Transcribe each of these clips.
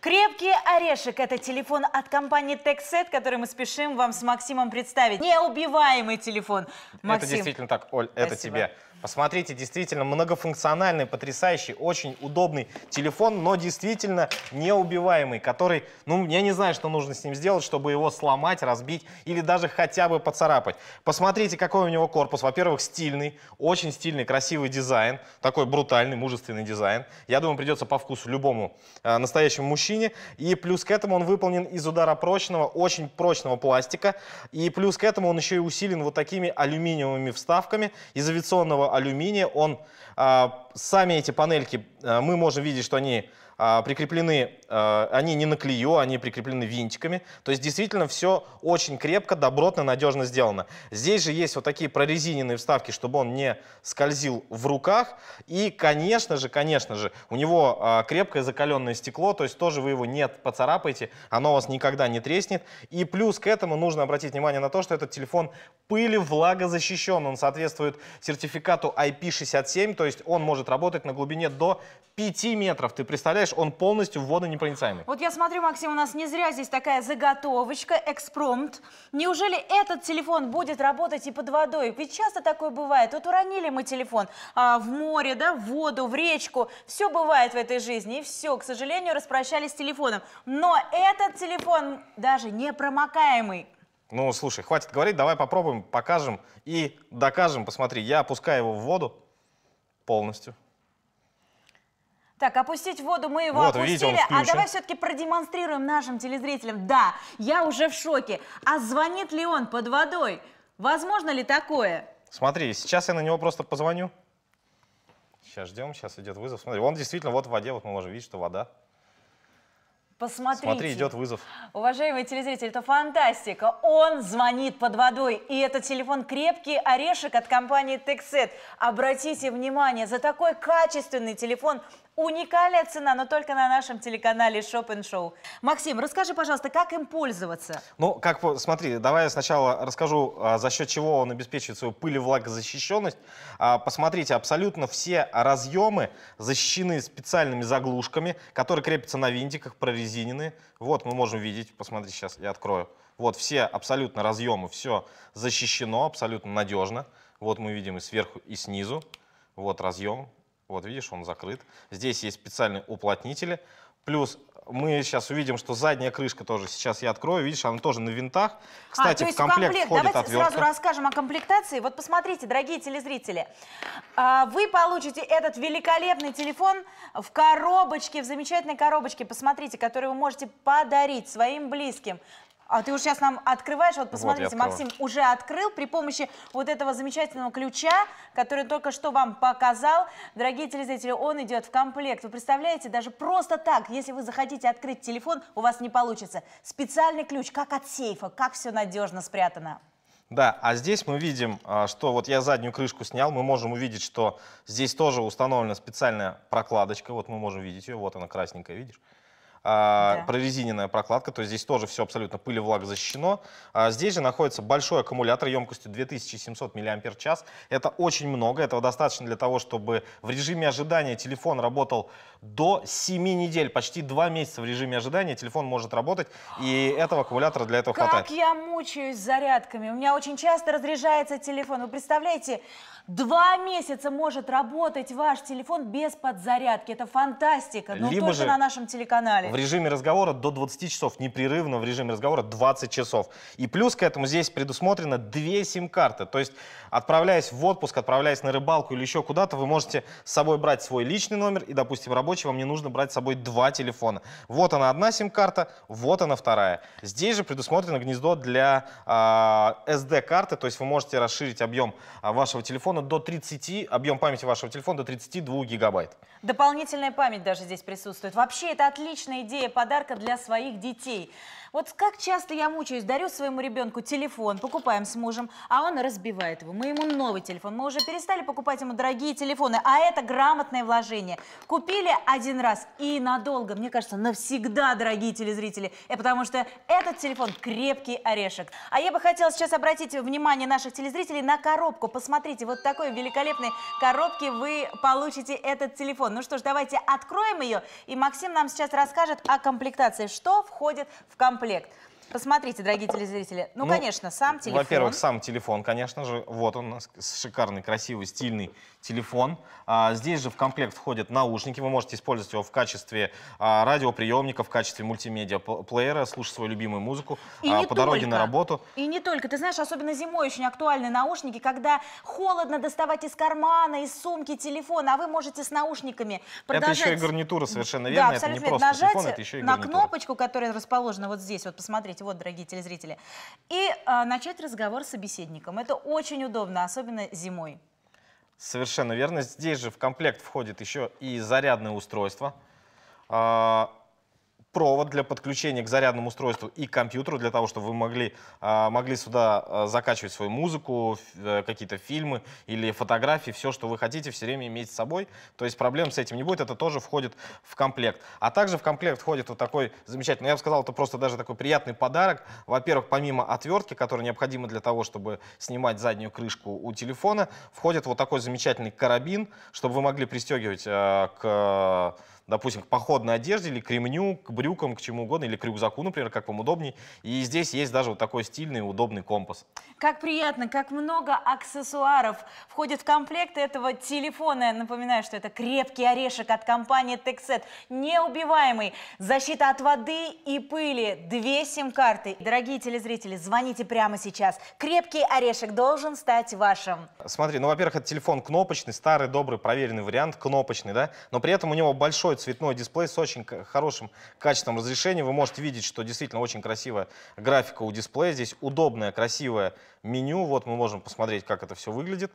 Крепкий орешек – это телефон от компании TechSet, который мы спешим вам с Максимом представить. Неубиваемый телефон. Максим. Это действительно так, Оль, Спасибо. это тебе. Посмотрите, действительно многофункциональный, потрясающий, очень удобный телефон, но действительно неубиваемый, который, ну, я не знаю, что нужно с ним сделать, чтобы его сломать, разбить или даже хотя бы поцарапать. Посмотрите, какой у него корпус. Во-первых, стильный, очень стильный, красивый дизайн, такой брутальный, мужественный дизайн. Я думаю, придется по вкусу любому э, настоящему мужчине. И плюс к этому он выполнен из ударопрочного, очень прочного пластика. И плюс к этому он еще и усилен вот такими алюминиевыми вставками из авиационного алюминия, он, а, сами эти панельки, э, мы можем видеть, что они а, прикреплены, а, они не на клею, они прикреплены винтиками. То есть действительно все очень крепко, добротно, надежно сделано. Здесь же есть вот такие прорезиненные вставки, чтобы он не скользил в руках. И, конечно же, конечно же, у него а, крепкое закаленное стекло, то есть тоже вы его не поцарапаете, оно у вас никогда не треснет. И плюс к этому нужно обратить внимание на то, что этот телефон пыли влагозащищен, он соответствует сертификату IP67, то есть он может работать на глубине до 5 метров. Ты представляешь, представляешь, он полностью водонепроницаемый. Вот я смотрю, Максим, у нас не зря здесь такая заготовочка, экспромт. Неужели этот телефон будет работать и под водой? Ведь часто такое бывает. Вот уронили мы телефон а, в море, да, в воду, в речку. Все бывает в этой жизни. И все, к сожалению, распрощались с телефоном. Но этот телефон даже непромокаемый. Ну, слушай, хватит говорить, давай попробуем, покажем и докажем. Посмотри, я опускаю его в воду полностью. Так, опустить в воду мы его вот, опустили. Видите, а давай все-таки продемонстрируем нашим телезрителям. Да, я уже в шоке. А звонит ли он под водой? Возможно ли такое? Смотри, сейчас я на него просто позвоню. Сейчас ждем, сейчас идет вызов. Смотри, он действительно вот в воде, вот мы можем видеть, что вода. Посмотрите. Смотри, идет вызов. Уважаемые телезрители, это фантастика. Он звонит под водой. И этот телефон крепкий орешек от компании Texet. Обратите внимание, за такой качественный телефон Уникальная цена, но только на нашем телеканале Shop and Show. Максим, расскажи, пожалуйста, как им пользоваться? Ну, как, смотри, давай я сначала расскажу, а, за счет чего он обеспечивает свою пыль влагозащищенность. А, посмотрите, абсолютно все разъемы защищены специальными заглушками, которые крепятся на винтиках, прорезинены. Вот, мы можем видеть, посмотрите, сейчас я открою. Вот все абсолютно разъемы, все защищено, абсолютно надежно. Вот мы видим и сверху, и снизу. Вот разъем, вот видишь, он закрыт. Здесь есть специальные уплотнители. Плюс мы сейчас увидим, что задняя крышка тоже сейчас я открою. Видишь, она тоже на винтах. А, Кстати, а, в комплект, в комплект входит Давайте отвертка. сразу расскажем о комплектации. Вот посмотрите, дорогие телезрители, а, вы получите этот великолепный телефон в коробочке, в замечательной коробочке, посмотрите, которую вы можете подарить своим близким. А ты уже сейчас нам открываешь. Вот посмотрите, вот Максим уже открыл при помощи вот этого замечательного ключа, который только что вам показал. Дорогие телезрители, он идет в комплект. Вы представляете, даже просто так, если вы захотите открыть телефон, у вас не получится. Специальный ключ, как от сейфа, как все надежно спрятано. Да, а здесь мы видим, а, что вот я заднюю крышку снял, мы можем увидеть, что здесь тоже установлена специальная прокладочка, вот мы можем видеть ее, вот она красненькая, видишь? а, да. прорезиненная прокладка, то есть здесь тоже все абсолютно пыль и влага защищено. А здесь же находится большой аккумулятор емкостью 2700 мАч. Это очень много, этого достаточно для того, чтобы в режиме ожидания телефон работал до 7 недель, почти 2 месяца в режиме ожидания телефон может работать, и этого аккумулятора для этого как хватает. Как я мучаюсь зарядками, у меня очень часто разряжается телефон, вы представляете, два месяца может работать ваш телефон без подзарядки, это фантастика, но ну, Либо только же... на нашем телеканале в режиме разговора до 20 часов, непрерывно в режиме разговора 20 часов. И плюс к этому здесь предусмотрено две сим-карты. То есть, отправляясь в отпуск, отправляясь на рыбалку или еще куда-то, вы можете с собой брать свой личный номер и, допустим, рабочий, вам не нужно брать с собой два телефона. Вот она одна сим-карта, вот она вторая. Здесь же предусмотрено гнездо для а, э, SD-карты, то есть вы можете расширить объем а, вашего телефона до 30, объем памяти вашего телефона до 32 гигабайт. Дополнительная память даже здесь присутствует. Вообще это отличная идея подарка для своих детей. Вот как часто я мучаюсь, дарю своему ребенку телефон, покупаем с мужем, а он разбивает его. Мы ему новый телефон. Мы уже перестали покупать ему дорогие телефоны, а это грамотное вложение. Купили один раз и надолго, мне кажется, навсегда, дорогие телезрители, и э, потому что этот телефон крепкий орешек. А я бы хотела сейчас обратить внимание наших телезрителей на коробку. Посмотрите, вот такой великолепной коробке вы получите этот телефон. Ну что ж, давайте откроем ее, и Максим нам сейчас расскажет, расскажет о комплектации, что входит в комплект. Посмотрите, дорогие телезрители. Ну, ну конечно, сам телефон. Во-первых, сам телефон, конечно же. Вот он у нас шикарный, красивый, стильный телефон. А, здесь же в комплект входят наушники. Вы можете использовать его в качестве а, радиоприемника, в качестве мультимедиа-плеера, слушать свою любимую музыку а, по только. дороге на работу. И не только. Ты знаешь, особенно зимой очень актуальны наушники, когда холодно доставать из кармана, из сумки телефон, а вы можете с наушниками продолжать... Это еще и гарнитура, совершенно верно. Да, абсолютно это не просто нажатие телефон, это еще и гарнитура. на кнопочку, которая расположена вот здесь, вот посмотрите, можете, вот, дорогие телезрители, и а, начать разговор с собеседником. Это очень удобно, особенно зимой. Совершенно верно. Здесь же в комплект входит еще и зарядное устройство. А, провод для подключения к зарядному устройству и компьютеру, для того, чтобы вы могли, а, могли сюда а, закачивать свою музыку, э, какие-то фильмы или фотографии, все, что вы хотите, все время иметь с собой. То есть проблем с этим не будет, это тоже входит в комплект. А также в комплект входит вот такой замечательный, я бы сказал, это просто даже такой приятный подарок. Во-первых, помимо отвертки, которая необходима для того, чтобы снимать заднюю крышку у телефона, входит вот такой замечательный карабин, чтобы вы могли пристегивать э, к допустим, к походной одежде или к ремню, к брюкам, к чему угодно, или к рюкзаку, например, как вам удобней. И здесь есть даже вот такой стильный, удобный компас. Как приятно, как много аксессуаров входит в комплект этого телефона. Я напоминаю, что это крепкий орешек от компании Texet, неубиваемый, защита от воды и пыли, две сим-карты. Дорогие телезрители, звоните прямо сейчас. Крепкий орешек должен стать вашим. Смотри, ну, во-первых, это телефон кнопочный, старый, добрый, проверенный вариант, кнопочный, да, но при этом у него большой цветной дисплей с очень хорошим качеством разрешения. Вы можете видеть, что действительно очень красивая графика у дисплея. Здесь удобное, красивое меню. Вот мы можем посмотреть, как это все выглядит.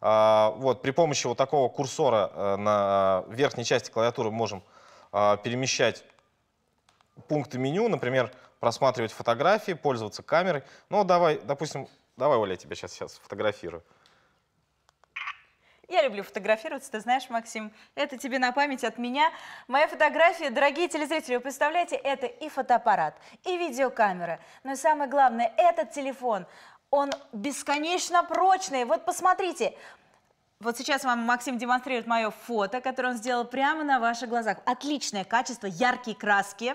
А, вот, при помощи вот такого курсора э, на э, верхней части клавиатуры можем а, перемещать пункты меню, например, просматривать фотографии, пользоваться камерой. Ну, давай, допустим, давай, Оля, я тебя сейчас, сейчас фотографирую. Я люблю фотографироваться, ты знаешь, Максим. Это тебе на память от меня. Моя фотография, дорогие телезрители, вы представляете, это и фотоаппарат, и видеокамера. Но и самое главное, этот телефон, он бесконечно прочный. Вот посмотрите, вот сейчас вам Максим демонстрирует мое фото, которое он сделал прямо на ваших глазах. Отличное качество, яркие краски.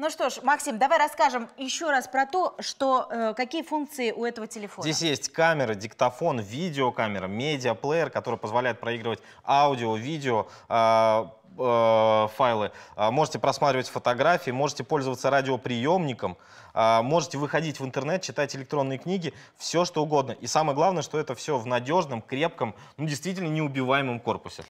Ну что ж, Максим, давай расскажем еще раз про то, что, э, какие функции у этого телефона. Здесь есть камера, диктофон, видеокамера, медиаплеер, который позволяет проигрывать аудио, видео, э, э, файлы. Э, можете просматривать фотографии, можете пользоваться радиоприемником, э, можете выходить в интернет, читать электронные книги, все что угодно. И самое главное, что это все в надежном, крепком, ну действительно неубиваемом корпусе.